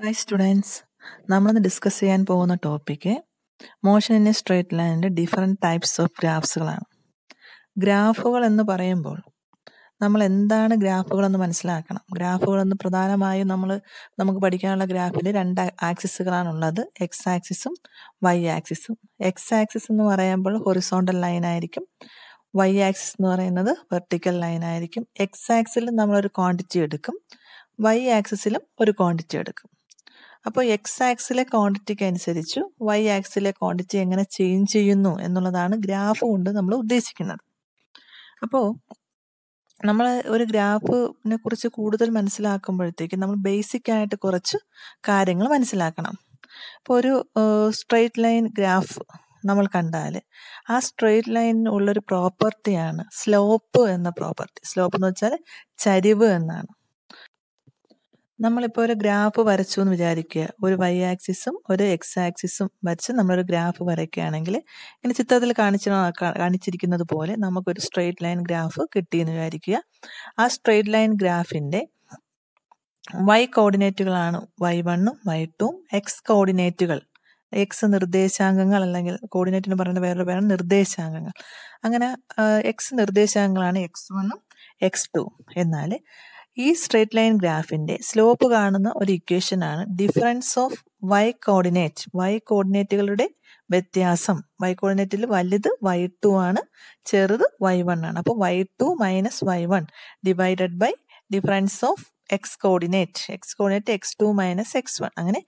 hi students നമ്മളിന്ന് discuss ചെയ്യാൻ പോകുന്ന topic motion in a straight ലൈനിൻ്റെ ഡിഫറെൻറ്റ് ടൈപ്സ് ഓഫ് ഗ്രാഫ്സുകളാണ് ഗ്രാഫുകൾ എന്ന് പറയുമ്പോൾ നമ്മൾ എന്താണ് ഗ്രാഫുകളെന്ന് മനസ്സിലാക്കണം ഗ്രാഫുകളെന്ന് പ്രധാനമായും നമ്മൾ നമുക്ക് പഠിക്കാനുള്ള ഗ്രാഫിൽ രണ്ട് ആക്സിസുകളാണുള്ളത് എക്സ് ആക്സിസും വൈ ആക്സിസും എക്സ് ആക്സിസ് എന്ന് പറയുമ്പോൾ ഹൊറിസോണ്ടൽ ലൈൻ ആയിരിക്കും വൈ ആക്സിസ് എന്ന് പറയുന്നത് വെർട്ടിക്കൽ ലൈൻ ആയിരിക്കും എക്സ് ആക്സിലും നമ്മളൊരു ക്വാണ്ടിറ്റി എടുക്കും വൈ ആക്സിസിലും ഒരു ക്വാണ്ടിറ്റി എടുക്കും അപ്പോൾ എക്സ് ആക്സിലെ ക്വാണ്ടിറ്റിക്ക് അനുസരിച്ചു വൈ ആക്സിലെ ക്വാണ്ടിറ്റി എങ്ങനെ ചേഞ്ച് ചെയ്യുന്നു എന്നുള്ളതാണ് ഗ്രാഫ് കൊണ്ട് നമ്മൾ ഉദ്ദേശിക്കുന്നത് അപ്പോൾ നമ്മൾ ഒരു ഗ്രാഫിനെ കുറിച്ച് കൂടുതൽ മനസ്സിലാക്കുമ്പോഴത്തേക്ക് നമ്മൾ ബേസിക് ആയിട്ട് കുറച്ച് കാര്യങ്ങൾ മനസ്സിലാക്കണം ഇപ്പോൾ ഒരു സ്ട്രെയിറ്റ് ലൈൻ ഗ്രാഫ് നമ്മൾ കണ്ടാൽ ആ സ്ട്രെയിറ്റ് ലൈനിന് ഉള്ളൊരു പ്രോപ്പർട്ടിയാണ് സ്ലോപ്പ് എന്ന പ്രോപ്പർട്ടി സ്ലോപ്പ് എന്ന് വെച്ചാൽ ചരിവ് എന്നാണ് നമ്മളിപ്പോൾ ഒരു ഗ്രാഫ് വരച്ചു എന്ന് വിചാരിക്കുക ഒരു വൈ ആക്സിസും ഒരു എക്സ് ആക്സിസും വരച്ച് നമ്മളൊരു ഗ്രാഫ് വരയ്ക്കുകയാണെങ്കിൽ ഇങ്ങനെ ചിത്രത്തിൽ കാണിച്ച കാണിച്ചിരിക്കുന്നത് പോലെ നമുക്കൊരു സ്ട്രെയിറ്റ് ലൈൻ ഗ്രാഫ് കിട്ടി എന്ന് വിചാരിക്കുക ആ സ്ട്രെയിറ്റ് ലൈൻ ഗ്രാഫിൻ്റെ വൈ കോർഡിനേറ്റുകളാണ് വൈ വണ്ണും വൈ ടൂവും എക്സ് കോർഡിനേറ്റുകൾ എക്സ് നിർദ്ദേശാംഗങ്ങൾ അല്ലെങ്കിൽ കോർഡിനേറ്റിന് പറയുന്ന വേറൊരു പേരാണ് നിർദ്ദേശാംഗങ്ങൾ അങ്ങനെ എക്സ് നിർദ്ദേശാംഗങ്ങളാണ് എക്സ് വണ്ണും എക്സ് ടു എന്നാൽ ഈ സ്ട്രെയിറ്റ് ലൈൻ ഗ്രാഫിന്റെ സ്ലോപ്പ് കാണുന്ന ഒരു ഇക്വേഷൻ ആണ് difference of Y coordinate Y കോർഡിനേറ്റുകളുടെ വ്യത്യാസം വൈ കോർഡിനേറ്റിൽ വലുത് വൈ ടു ആണ് ചെറുത് വൈ വൺ ആണ് അപ്പോൾ Y two minus Y one divided by difference of X coordinate X coordinate X two minus X one അങ്ങനെ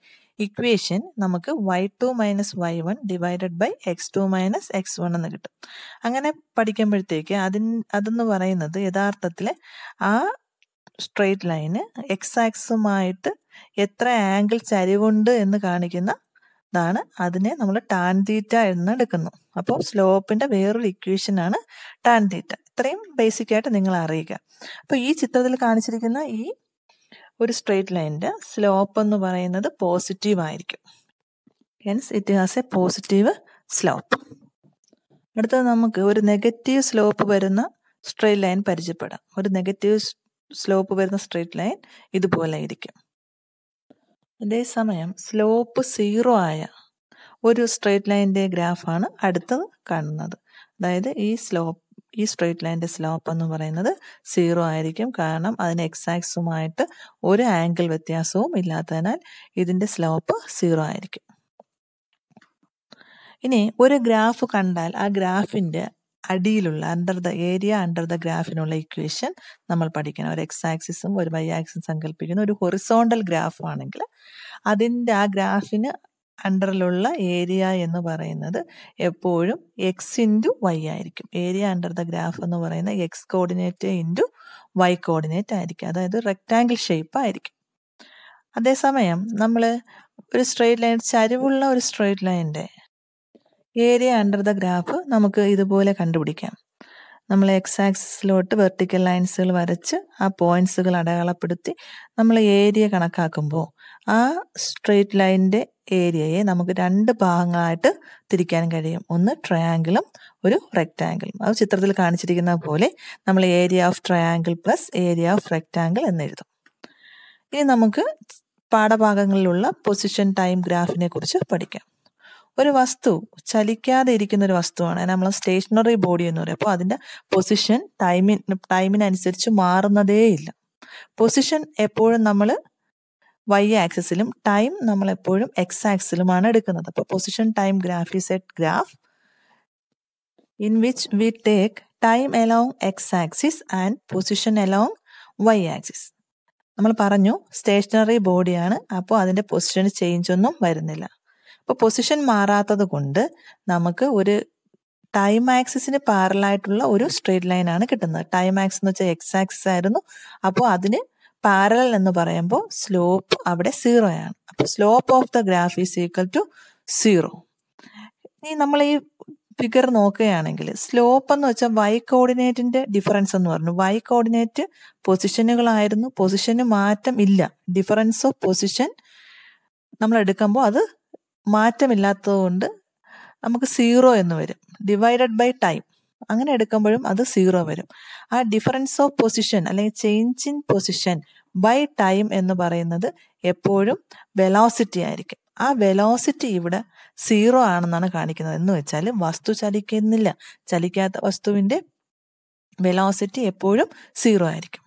ഇക്വേഷൻ നമുക്ക് Y two minus Y one divided by X two minus X one എന്ന് കിട്ടും അങ്ങനെ പഠിക്കുമ്പോഴത്തേക്ക് അതിന് അതെന്ന് പറയുന്നത് യഥാർത്ഥത്തിൽ ആ സ്ട്രെയിറ്റ് ലൈന് എക്സ് ആക്സുമായിട്ട് എത്ര ആംഗിൾ ചരിവുണ്ട് എന്ന് കാണിക്കുന്ന ഇതാണ് അതിനെ നമ്മൾ ടാൻ എന്ന് എടുക്കുന്നു അപ്പോൾ സ്ലോപ്പിന്റെ വേറൊരു ഇക്വേഷനാണ് ടാൻ ടാൻതീറ്റ ഇത്രയും ബേസിക് ആയിട്ട് നിങ്ങൾ അറിയുക അപ്പോൾ ഈ ചിത്രത്തിൽ കാണിച്ചിരിക്കുന്ന ഈ ഒരു സ്ട്രെയിറ്റ് ലൈനിന്റെ സ്ലോപ്പ് എന്ന് പറയുന്നത് പോസിറ്റീവ് ആയിരിക്കും hence it has a positive slope അടുത്തത് നമുക്ക് ഒരു നെഗറ്റീവ് സ്ലോപ്പ് വരുന്ന സ്ട്രെയിറ്റ് ലൈൻ പരിചയപ്പെടാം ഒരു നെഗറ്റീവ് സ്ലോപ്പ് വരുന്ന സ്ട്രേറ്റ് ലൈൻ ഇതുപോലെ ആയിരിക്കും അതേസമയം സ്ലോപ്പ് സീറോ ആയ ഒരു സ്ട്രേറ്റ് ലൈനിൻ്റെ ഗ്രാഫാണ് അടുത്തത് കാണുന്നത് അതായത് ഈ സ്ലോപ്പ് ഈ സ്ട്രേറ്റ് ലൈനിൻ്റെ സ്ലോപ്പ് എന്ന് പറയുന്നത് സീറോ ആയിരിക്കും കാരണം അതിന് എക്സാക്സുമായിട്ട് ഒരു ആംഗിൾ വ്യത്യാസവും ഇല്ലാത്തതിനാൽ ഇതിൻ്റെ സ്ലോപ്പ് സീറോ ആയിരിക്കും ഇനി ഒരു ഗ്രാഫ് കണ്ടാൽ ആ ഗ്രാഫിൻ്റെ അടിയിലുള്ള under the area under the ഗ്രാഫിനുള്ള ഇക്വേഷൻ നമ്മൾ പഠിക്കണം ഒരു എക്സ് ആക്സിസും ഒരു വൈ ആക്സിസും സങ്കല്പിക്കുന്ന ഒരു ഹൊറിസോണ്ടൽ ഗ്രാഫ് ആണെങ്കിൽ അതിൻ്റെ ആ ഗ്രാഫിന് അണ്ടറിലുള്ള ഏരിയ എന്ന് പറയുന്നത് എപ്പോഴും എക്സ് ഇൻറ്റു വൈ ആയിരിക്കും ഏരിയ അണ്ടർ ദ ഗ്രാഫ് എന്ന് പറയുന്നത് X coordinate into Y coordinate ആയിരിക്കും അതായത് റെക്റ്റാങ്കിൾ ഷേപ്പ് ആയിരിക്കും അതേസമയം നമ്മൾ ഒരു സ്ട്രെയിറ്റ് ലൈൻ ചരിവുള്ള ഒരു സ്ട്രെയിറ്റ് ലൈനിൻ്റെ ഏരിയ അണ്ടർ ദ ഗ്രാഫ് നമുക്ക് ഇതുപോലെ കണ്ടുപിടിക്കാം നമ്മൾ എക്സ് ആക്സിസിലോട്ട് വെർട്ടിക്കൽ ലൈൻസുകൾ വരച്ച് ആ പോയിന്റ്സുകൾ അടയാളപ്പെടുത്തി നമ്മൾ ഏരിയ കണക്കാക്കുമ്പോൾ ആ സ്ട്രെയിറ്റ് ലൈനിൻ്റെ ഏരിയയെ നമുക്ക് രണ്ട് ഭാഗങ്ങളായിട്ട് തിരിക്കാൻ കഴിയും ഒന്ന് ട്രയാങ്കിളും ഒരു റെക്റ്റാങ്കിളും അത് ചിത്രത്തിൽ കാണിച്ചിരിക്കുന്ന പോലെ നമ്മൾ area of triangle plus area of rectangle എന്നെഴുതും ഇനി നമുക്ക് പാഠഭാഗങ്ങളിലുള്ള പൊസിഷൻ ടൈം ഗ്രാഫിനെ കുറിച്ച് പഠിക്കാം ഒരു വസ്തു ചലിക്കാതെ ഇരിക്കുന്ന ഒരു വസ്തുവാണ് നമ്മൾ സ്റ്റേഷനറി ബോഡി എന്ന് പറയും അപ്പോൾ അതിൻ്റെ പൊസിഷൻ ടൈമിന് ടൈമിനനുസരിച്ച് മാറുന്നതേയില്ല പൊസിഷൻ എപ്പോഴും നമ്മൾ വൈ ആക്സിസിലും ടൈം നമ്മൾ എപ്പോഴും എക്സ് ആക്സിലുമാണ് എടുക്കുന്നത് അപ്പോൾ position time graph is at graph in which we take time along X axis and position along Y axis നമ്മൾ പറഞ്ഞു സ്റ്റേഷനറി ബോഡിയാണ് അപ്പോൾ അതിൻ്റെ പൊസിഷൻ ചേഞ്ച് ഒന്നും വരുന്നില്ല അപ്പോൾ പൊസിഷൻ മാറാത്തത് കൊണ്ട് നമുക്ക് ഒരു ടൈം ആക്സിന് പാരലായിട്ടുള്ള ഒരു സ്ട്രേറ്റ് ലൈൻ ആണ് കിട്ടുന്നത് ടൈം ആക്സ് എന്ന് വെച്ചാൽ എക്സ് ആക്സിസ് ആയിരുന്നു അപ്പോൾ അതിന് പാരലൽ എന്ന് പറയുമ്പോൾ സ്ലോപ്പ് അവിടെ സീറോ ആണ് അപ്പോൾ slope of the graph is equal to zero ഇനി നമ്മൾ ഈ ഫിഗർ നോക്കുകയാണെങ്കിൽ സ്ലോപ്പ് എന്ന് വെച്ചാൽ വൈ കോർഡിനേറ്റിന്റെ ഡിഫറൻസ് എന്ന് പറഞ്ഞു വൈ കോർഡിനേറ്റ് പൊസിഷനുകളായിരുന്നു പൊസിഷന് മാറ്റം ഇല്ല ഡിഫറൻസ് ഓഫ് പൊസിഷൻ നമ്മൾ എടുക്കുമ്പോൾ അത് മാറ്റമില്ലാത്തതുകൊണ്ട് നമുക്ക് സീറോ എന്ന് വരും ഡിവൈഡഡ് ബൈ ടൈം അങ്ങനെ എടുക്കുമ്പോഴും അത് സീറോ വരും ആ ഡിഫറൻസ് ഓഫ് പൊസിഷൻ അല്ലെങ്കിൽ change in position by time എന്ന് പറയുന്നത് എപ്പോഴും വെലോസിറ്റി ആയിരിക്കും ആ വെലോസിറ്റി ഇവിടെ സീറോ ആണെന്നാണ് കാണിക്കുന്നത് എന്ന് വെച്ചാൽ വസ്തു ചലിക്കുന്നില്ല ചലിക്കാത്ത വസ്തുവിൻ്റെ വെലോസിറ്റി എപ്പോഴും സീറോ ആയിരിക്കും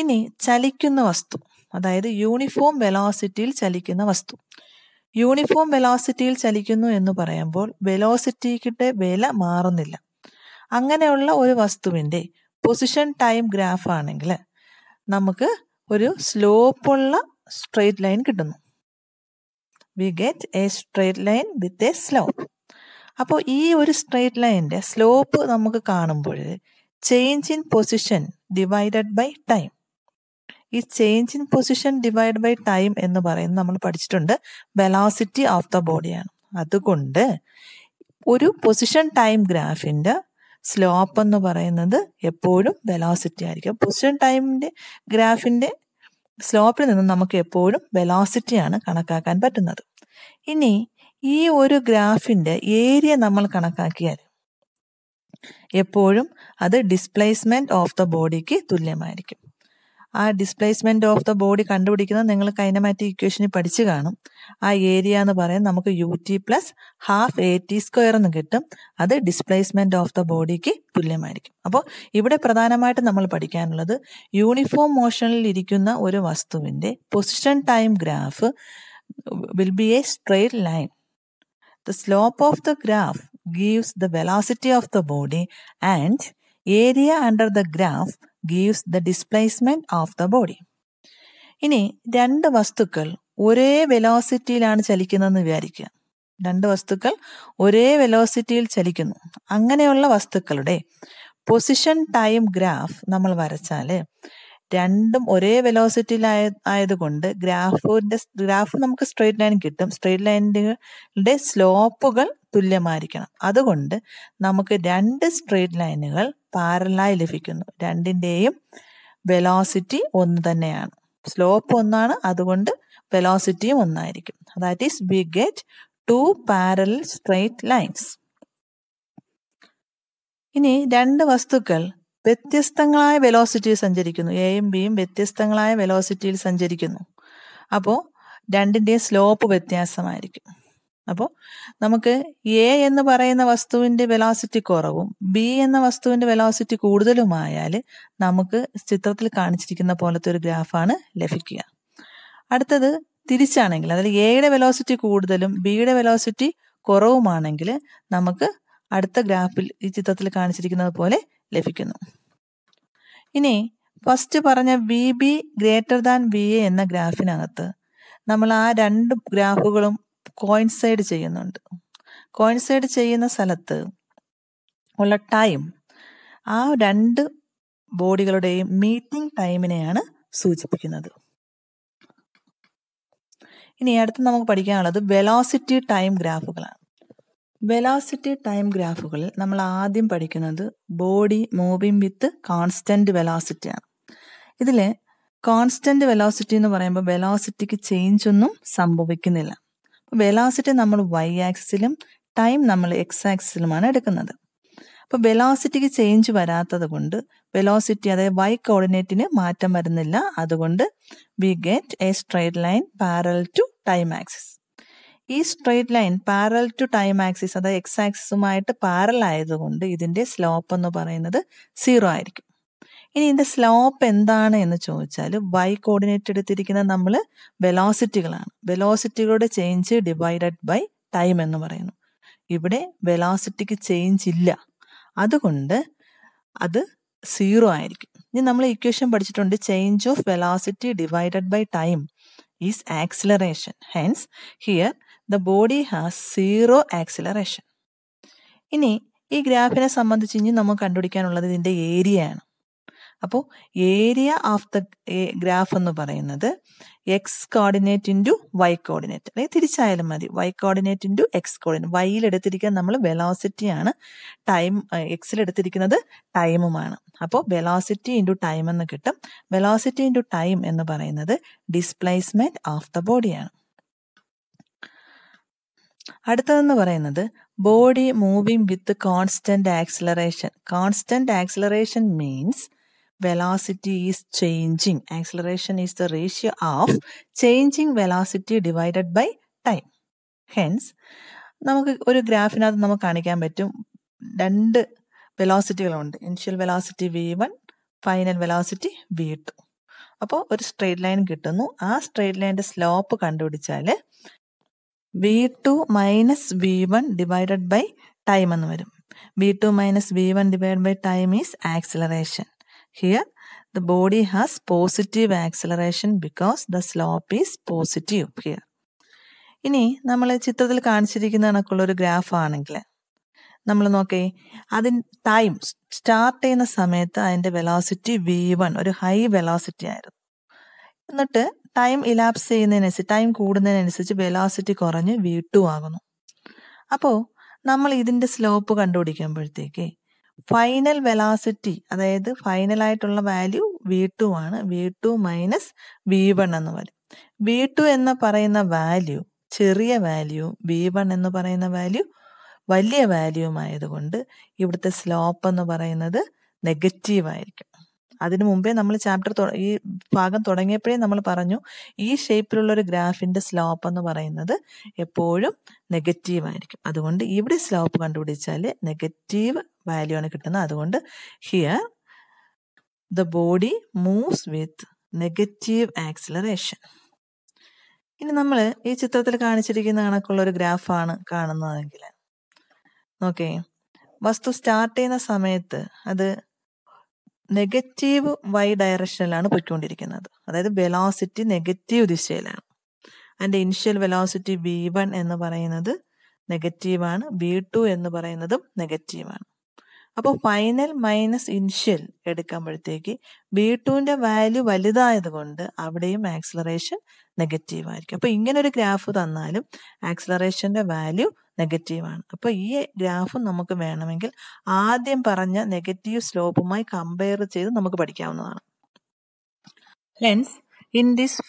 ഇനി ചലിക്കുന്ന വസ്തു അതായത് യൂണിഫോം വെലോസിറ്റിയിൽ ചലിക്കുന്ന വസ്തു യൂണിഫോം വെലോസിറ്റിയിൽ ചലിക്കുന്നു എന്ന് പറയുമ്പോൾ വെലോസിറ്റിക്കിട്ട് വില മാറുന്നില്ല അങ്ങനെയുള്ള ഒരു വസ്തുവിൻ്റെ പൊസിഷൻ ടൈം ഗ്രാഫ് ആണെങ്കിൽ നമുക്ക് ഒരു സ്ലോപ്പുള്ള സ്ട്രെയിറ്റ് ലൈൻ കിട്ടുന്നു we get a straight line with a slope അപ്പോൾ ഈ ഒരു സ്ട്രെയിറ്റ് ലൈനിൻ്റെ സ്ലോപ്പ് നമുക്ക് കാണുമ്പോൾ change in position divided by time ഈ change in position divide by time എന്ന് പറയുന്നത് നമ്മൾ പഠിച്ചിട്ടുണ്ട് വെലോസിറ്റി ഓഫ് ദ ബോഡിയാണ് അതുകൊണ്ട് ഒരു പൊസിഷൻ ടൈം ഗ്രാഫിൻ്റെ സ്ലോപ്പ് എന്ന് പറയുന്നത് എപ്പോഴും വെലോസിറ്റി ആയിരിക്കും പൊസിഷൻ ടൈമിൻ്റെ ഗ്രാഫിൻ്റെ സ്ലോപ്പിൽ നിന്ന് നമുക്ക് എപ്പോഴും വെലോസിറ്റിയാണ് കണക്കാക്കാൻ പറ്റുന്നത് ഇനി ഈ ഒരു ഗ്രാഫിൻ്റെ ഏരിയ നമ്മൾ കണക്കാക്കിയാൽ എപ്പോഴും അത് ഡിസ്പ്ലേസ്മെൻറ്റ് ഓഫ് ദ ബോഡിക്ക് തുല്യമായിരിക്കും ആ ഡിസ്പ്ലേസ്മെന്റ് ഓഫ് ദ ബോഡി കണ്ടുപിടിക്കുന്നത് നിങ്ങൾ കൈനമാറ്റിക് ഇക്വേഷനിൽ പഠിച്ചു കാണും ആ ഏരിയ എന്ന് പറയാൻ നമുക്ക് U T plus half A T square എന്ന് കിട്ടും അത് ഡിസ്പ്ലേസ്മെന്റ് ഓഫ് ദ ബോഡിക്ക് തുല്യമായിരിക്കും അപ്പോൾ ഇവിടെ പ്രധാനമായിട്ട് നമ്മൾ പഠിക്കാനുള്ളത് യൂണിഫോം മോഷനിൽ ഇരിക്കുന്ന ഒരു വസ്തുവിന്റെ position time graph will be a straight line the slope of the graph gives the velocity of the body and area under the graph gives the displacement of the body ഇനി രണ്ട് വസ്തുക്കൾ ഒരേ വെലോസിറ്റിയിലാണ് ചലിക്കുന്നതെന്ന് വിചാരിക്കുക രണ്ട് വസ്തുക്കൾ ഒരേ വെലോസിറ്റിയിൽ ചലിക്കുന്നു അങ്ങനെയുള്ള വസ്തുക്കളുടെ പൊസിഷൻ ടൈം ഗ്രാഫ് നമ്മൾ വരച്ചാൽ രണ്ടും ഒരേ ആയ ആയതുകൊണ്ട് ഗ്രാഫിന്റെ ഗ്രാഫ് നമുക്ക് സ്ട്രെയിറ്റ് ലൈൻ കിട്ടും സ്ട്രെയിറ്റ് ലൈനുകളുടെ സ്ലോപ്പുകൾ തുല്യമായിരിക്കണം അതുകൊണ്ട് നമുക്ക് രണ്ട് സ്ട്രെയിറ്റ് ലൈനുകൾ പാരലായി ലഭിക്കുന്നു രണ്ടിൻ്റെയും വെലോസിറ്റി ഒന്ന് തന്നെയാണ് സ്ലോപ്പ് ഒന്നാണ് അതുകൊണ്ട് വെലോസിറ്റിയും ഒന്നായിരിക്കും that is we get two parallel straight lines ഇനി രണ്ട് വസ്തുക്കൾ വ്യത്യസ്തങ്ങളായ വെലോസിറ്റിയിൽ സഞ്ചരിക്കുന്നു എയും ബിയും വ്യത്യസ്തങ്ങളായ വെലോസിറ്റിയിൽ സഞ്ചരിക്കുന്നു അപ്പോൾ രണ്ടിൻ്റെയും സ്ലോപ്പ് വ്യത്യാസമായിരിക്കും അപ്പോൾ നമുക്ക് എ എന്ന് പറയുന്ന വസ്തുവിൻ്റെ വെലോസിറ്റി കുറവും ബി എന്ന വസ്തുവിൻ്റെ വെലോസിറ്റി കൂടുതലുമായാൽ നമുക്ക് ചിത്രത്തിൽ കാണിച്ചിരിക്കുന്ന പോലത്തെ ഒരു ഗ്രാഫാണ് ലഭിക്കുക അടുത്തത് തിരിച്ചാണെങ്കിൽ അതിൽ എയുടെ വെലോസിറ്റി കൂടുതലും ബിയുടെ വെലോസിറ്റി കുറവുമാണെങ്കിൽ നമുക്ക് അടുത്ത ഗ്രാഫിൽ ഈ ചിത്രത്തിൽ കാണിച്ചിരിക്കുന്നത് പോലെ ലഭിക്കുന്നു ഇനി ഫസ്റ്റ് പറഞ്ഞ V B greater than V A എന്ന ഗ്രാഫിനകത്ത് നമ്മൾ ആ രണ്ട് ഗ്രാഫുകളും കോയിൻസൈഡ് ചെയ്യുന്നുണ്ട് കോയിൻസൈഡ് ചെയ്യുന്ന സ്ഥലത്ത് ഉള്ള ടൈം ആ രണ്ട് ബോഡികളുടെയും മീറ്റിംഗ് ടൈമിനെയാണ് സൂചിപ്പിക്കുന്നത് ഇനി അടുത്ത് നമുക്ക് പഠിക്കാനുള്ളത് വെലോസിറ്റി ടൈം ഗ്രാഫുകളാണ് വെലോസിറ്റി ടൈം ഗ്രാഫുകളിൽ നമ്മൾ ആദ്യം പഠിക്കുന്നത് ബോഡി മൂവിങ് വിത്ത് കോൺസ്റ്റന്റ് വെലാസിറ്റിയാണ് ഇതിൽ കോൺസ്റ്റന്റ് വെലോസിറ്റി എന്ന് പറയുമ്പോൾ വെലോസിറ്റിക്ക് ചേഞ്ച് ഒന്നും സംഭവിക്കുന്നില്ല വെലോസിറ്റി നമ്മൾ വൈ ആക്സിലും ടൈം നമ്മൾ എക്സ് ആക്സിലുമാണ് എടുക്കുന്നത് അപ്പോൾ വെലോസിറ്റിക്ക് ചേഞ്ച് വരാത്തത് കൊണ്ട് വെലോസിറ്റി അതായത് വൈ കോർഡിനേറ്റിന് മാറ്റം വരുന്നില്ല അതുകൊണ്ട് we get a straight line parallel to time axis ഈ straight line parallel to time axis അതായത് എക്സ് ആക്സിസുമായിട്ട് പാരൽ ആയതുകൊണ്ട് ഇതിൻ്റെ സ്ലോപ്പ് എന്ന് പറയുന്നത് സീറോ ആയിരിക്കും ഇനി ഇതിൻ്റെ സ്ലോപ്പ് എന്താണ് എന്ന് ചോദിച്ചാൽ വൈ കോർഡിനേറ്റ് എടുത്തിരിക്കുന്ന നമ്മൾ വെലോസിറ്റികളാണ് വെലോസിറ്റികളുടെ ചേഞ്ച് ഡിവൈഡഡ് ബൈ ടൈം എന്ന് പറയുന്നു ഇവിടെ വെലോസിറ്റിക്ക് ചേഞ്ച് ഇല്ല അതുകൊണ്ട് അത് സീറോ ആയിരിക്കും ഇനി നമ്മൾ ഇക്വേഷൻ പഠിച്ചിട്ടുണ്ട് change of velocity divided by time is acceleration hence here the body has zero acceleration ഇനി ഈ ഗ്രാഫിനെ സംബന്ധിച്ച് ഇനി നമുക്ക് കണ്ടുപിടിക്കാനുള്ളത് ഇതിൻ്റെ ഏരിയയാണ് അപ്പോൾ ഏരിയ ഓഫ് ദ ഗ്രാഫ് എന്ന് പറയുന്നത് X coordinate into Y coordinate അല്ലെങ്കിൽ തിരിച്ചായാലും മതി Y coordinate into X coordinate വൈയിൽ എടുത്തിരിക്കാൻ നമ്മൾ വെലോസിറ്റിയാണ് ടൈം എക്സിൽ എടുത്തിരിക്കുന്നത് ടൈമുമാണ് അപ്പോൾ വെലോസിറ്റി ഇൻറ്റു ടൈം എന്ന് കിട്ടും വെലോസിറ്റി ഇൻറ്റു ടൈം എന്ന് പറയുന്നത് ഡിസ്പ്ലേസ്മെൻറ്റ് ഓഫ് ദ ബോഡിയാണ് അടുത്തതെന്ന് പറയുന്നത് body moving with constant acceleration constant acceleration means velocity is changing acceleration is the ratio of changing velocity divided by time hence നമുക്ക് ഒരു ഗ്രാഫിനകത്ത് നമുക്ക് കാണിക്കാൻ പറ്റും രണ്ട് വെലോസിറ്റികളുണ്ട് initial velocity V one final velocity V two അപ്പോൾ ഒരു സ്ട്രെയിറ്റ് ലൈൻ കിട്ടുന്നു ആ സ്ട്രെയിറ്റ് ലൈൻ്റെ സ്ലോപ്പ് കണ്ടുപിടിച്ചാൽ V two minus V one divided by time എന്ന് വരും V two minus V one divide by time is acceleration here the body has positive acceleration because the slope is positive here ഇനി നമ്മൾ ചിത്രത്തിൽ കാണിച്ചിരിക്കുന്ന കണക്കുള്ള ഒരു graph ആണെങ്കിൽ നമ്മൾ നോക്കേ അതിന് ടൈം സ്റ്റാർട്ട് ചെയ്യുന്ന സമയത്ത് അതിൻ്റെ വെലോസിറ്റി വി വൺ ഒരു ഹൈ വെലോസിറ്റി ആയിരുന്നു എന്നിട്ട് ടൈം ഇലാപ്സ് ചെയ്യുന്നതിനനുസരിച്ച് ടൈം കൂടുന്നതിനനുസരിച്ച് വെലോസിറ്റി കുറഞ്ഞ് വീട്ടു ആകുന്നു അപ്പോൾ നമ്മൾ ഇതിൻ്റെ സ്ലോപ്പ് കണ്ടുപിടിക്കുമ്പോഴത്തേക്ക് ഫൈനൽ വെലാസിറ്റി അതായത് ഫൈനലായിട്ടുള്ള വാല്യൂ വി ടു ആണ് V two minus V one എന്ന് പറയും വി ടു എന്ന് പറയുന്ന വാല്യൂ ചെറിയ വാല്യൂ വി വൺ എന്ന് പറയുന്ന വാല്യൂ വലിയ വാല്യൂ ആയതുകൊണ്ട് ഇവിടുത്തെ സ്ലോപ്പ് എന്ന് പറയുന്നത് നെഗറ്റീവ് ആയിരിക്കും അതിനു മുമ്പേ നമ്മൾ ചാപ്റ്റർ ഈ ഭാഗം തുടങ്ങിയപ്പോഴേ നമ്മൾ പറഞ്ഞു ഈ ഷേപ്പിലുള്ള ഒരു ഗ്രാഫിന്റെ സ്ലോപ്പ് എന്ന് പറയുന്നത് എപ്പോഴും നെഗറ്റീവ് ആയിരിക്കും അതുകൊണ്ട് ഇവിടെ സ്ലോപ്പ് കണ്ടുപിടിച്ചാൽ നെഗറ്റീവ് വാല്യൂ ആണ് കിട്ടുന്നത് അതുകൊണ്ട് here the body moves with negative acceleration ഇനി നമ്മൾ ഈ ചിത്രത്തിൽ കാണിച്ചിരിക്കുന്ന കണക്കുള്ള ഒരു ഗ്രാഫാണ് കാണുന്നതെങ്കിൽ നോക്കേ വസ്തു സ്റ്റാർട്ട് ചെയ്യുന്ന സമയത്ത് അത് നെഗറ്റീവ് വൈ ഡയറക്ഷനിലാണ് പോയിക്കൊണ്ടിരിക്കുന്നത് അതായത് വെലോസിറ്റി നെഗറ്റീവ് ദിശയിലാണ് അതിൻ്റെ ഇനിഷ്യൽ വെലോസിറ്റി ബി വൺ എന്ന് പറയുന്നത് നെഗറ്റീവാണ് ബി ടു എന്ന് പറയുന്നതും നെഗറ്റീവാണ് അപ്പോൾ ഫൈനൽ മൈനസ് ഇൻഷ്യൽ എടുക്കുമ്പോഴത്തേക്ക് ബി ടുവിൻ്റെ വാല്യൂ വലുതായത് കൊണ്ട് അവിടെയും ആക്സിലറേഷൻ നെഗറ്റീവ് ആയിരിക്കും അപ്പോൾ ഇങ്ങനെ ഒരു ഗ്രാഫ് തന്നാലും ആക്സിലറേഷൻ്റെ വാല്യൂ നെഗറ്റീവാണ് അപ്പോൾ ഈ ഗ്രാഫ് നമുക്ക് വേണമെങ്കിൽ ആദ്യം പറഞ്ഞ നെഗറ്റീവ് സ്ലോപ്പുമായി കമ്പയർ ചെയ്ത് നമുക്ക് പഠിക്കാവുന്നതാണ് hence in this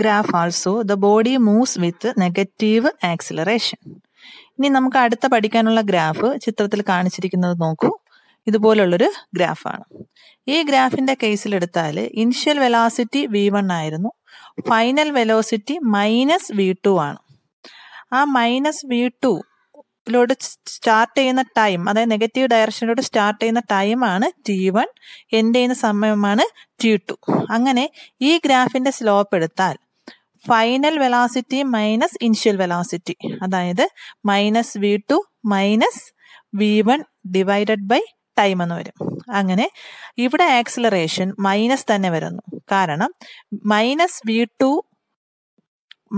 graph also the body moves with negative acceleration ഇനി നമുക്ക് അടുത്ത പഠിക്കാനുള്ള ഗ്രാഫ് ചിത്രത്തിൽ കാണിച്ചിരിക്കുന്നത് നോക്കൂ ഇതുപോലുള്ളൊരു ഗ്രാഫാണ് ഈ ഗ്രാഫിന്റെ കേസിൽ എടുത്താൽ ഇനിഷ്യൽ വെലോസിറ്റി വി വൺ ആയിരുന്നു final velocity minus V two ആണ് ആ മൈനസ് വി ടു ോട് സ്റ്റാർട്ട് ചെയ്യുന്ന ടൈം അതായത് നെഗറ്റീവ് ഡയറക്ഷനിലോട് സ്റ്റാർട്ട് ചെയ്യുന്ന ടൈമാണ് ടി വൺ എൻഡ് ചെയ്യുന്ന സമയമാണ് ടി ടു അങ്ങനെ ഈ ഗ്രാഫിന്റെ സ്ലോപ്പ് എടുത്താൽ final velocity minus initial velocity അതായത് minus V two minus V one divided by time എന്ന് വരും അങ്ങനെ ഇവിടെ ആക്സിലറേഷൻ മൈനസ് തന്നെ വരുന്നു കാരണം minus V two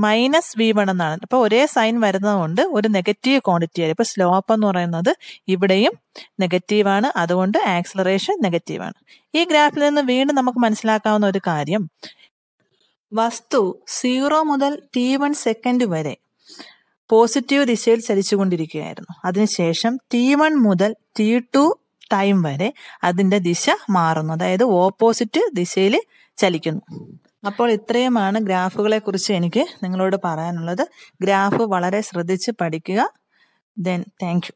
minus V one എന്നാണ് അപ്പോൾ ഒരേ സൈൻ വരുന്നതുകൊണ്ട് ഒരു നെഗറ്റീവ് ക്വാണ്ടിറ്റി ആയി ഇപ്പൊ സ്ലോപ്പ് എന്ന് പറയുന്നത് ഇവിടെയും നെഗറ്റീവ് ആണ് അതുകൊണ്ട് ആക്സിലറേഷൻ നെഗറ്റീവാണ് ഈ ഗ്രാഫിൽ നിന്ന് വീണ്ടും നമുക്ക് മനസ്സിലാക്കാവുന്ന ഒരു കാര്യം വസ്തു സീറോ മുതൽ ടി വൺ സെക്കൻഡ് വരെ പോസിറ്റീവ് ദിശയിൽ ചലിച്ചുകൊണ്ടിരിക്കുകയായിരുന്നു അതിനുശേഷം ടി വൺ മുതൽ ടി ടു ടൈം വരെ അതിൻ്റെ ദിശ മാറുന്നു അതായത് ഓപ്പോസിറ്റ് ദിശയിൽ ചലിക്കുന്നു അപ്പോൾ ഇത്രയുമാണ് ഗ്രാഫുകളെ കുറിച്ച് എനിക്ക് നിങ്ങളോട് പറയാനുള്ളത് ഗ്രാഫ് വളരെ ശ്രദ്ധിച്ച് പഠിക്കുക ദെൻ താങ്ക്